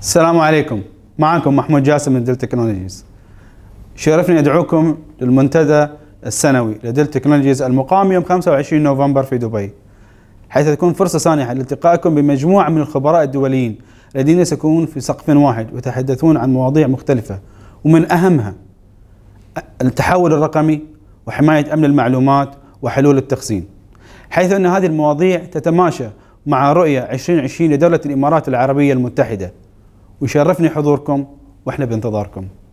السلام عليكم معكم محمود جاسم من ديل تكنولوجيز شرفني أدعوكم للمنتدى السنوي لديل تكنولوجيز المقام يوم 25 نوفمبر في دبي حيث تكون فرصة سانحة لالتقائكم بمجموعة من الخبراء الدوليين الذين سيكونون في سقف واحد ويتحدثون عن مواضيع مختلفة ومن أهمها التحول الرقمي وحماية أمن المعلومات وحلول التخزين حيث أن هذه المواضيع تتماشى مع رؤية 2020 لدولة الإمارات العربية المتحدة ويشرفني حضوركم واحنا بانتظاركم